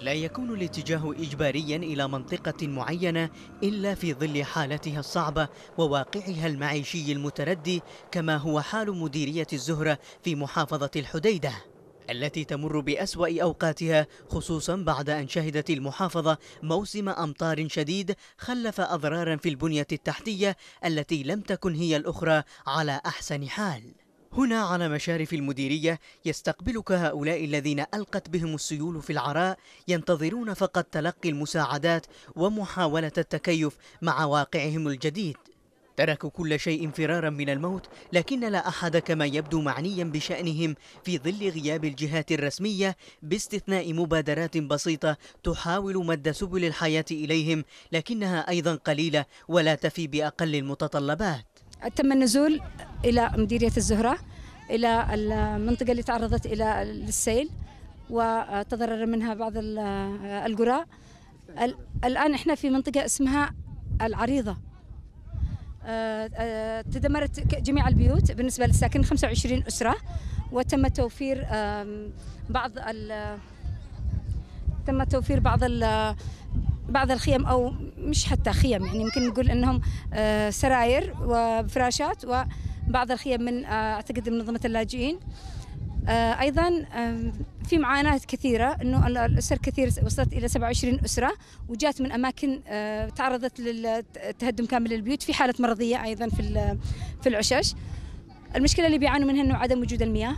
لا يكون الاتجاه إجباريا إلى منطقة معينة إلا في ظل حالتها الصعبة وواقعها المعيشي المتردي كما هو حال مديرية الزهرة في محافظة الحديدة التي تمر بأسوأ أوقاتها خصوصا بعد أن شهدت المحافظة موسم أمطار شديد خلف أضرارا في البنية التحتية التي لم تكن هي الأخرى على أحسن حال هنا على مشارف المديرية يستقبلك هؤلاء الذين ألقت بهم السيول في العراء ينتظرون فقط تلقي المساعدات ومحاولة التكيف مع واقعهم الجديد تركوا كل شيء فرارا من الموت لكن لا أحد كما يبدو معنيا بشأنهم في ظل غياب الجهات الرسمية باستثناء مبادرات بسيطة تحاول مد سبل الحياة إليهم لكنها أيضا قليلة ولا تفي بأقل المتطلبات تم النزول إلى مديرية الزهرة إلى المنطقة اللي تعرضت إلى السيل وتضرر منها بعض القرى الآن إحنا في منطقة اسمها العريضة آه، آه، تدمرت جميع البيوت بالنسبة للساكن 25 أسرة وتم توفير بعض تم توفير بعض بعض الخيم او مش حتى خيم يعني يمكن نقول انهم آه، سراير وفراشات و بعض الخيام من آه، اعتقد منظمه اللاجئين آه، ايضا في معاناه كثيره انه الاسر كثير وصلت الى 27 اسره وجات من اماكن آه، تعرضت للتهدم كامل للبيوت في حاله مرضيه ايضا في في العشش المشكله اللي بيعانوا منها انه عدم وجود المياه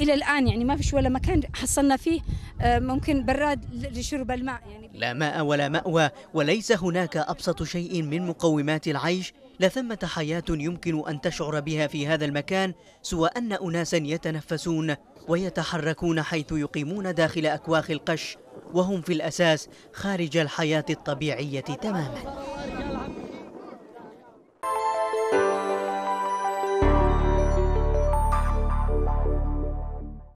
الى الان يعني ما فيش ولا مكان حصلنا فيه ممكن براد لشرب الماء يعني لا ماء ولا ماوى وليس هناك ابسط شيء من مقومات العيش لثمة حياة يمكن أن تشعر بها في هذا المكان سوى أن أناسا يتنفسون ويتحركون حيث يقيمون داخل أكواخ القش وهم في الأساس خارج الحياة الطبيعية تماماً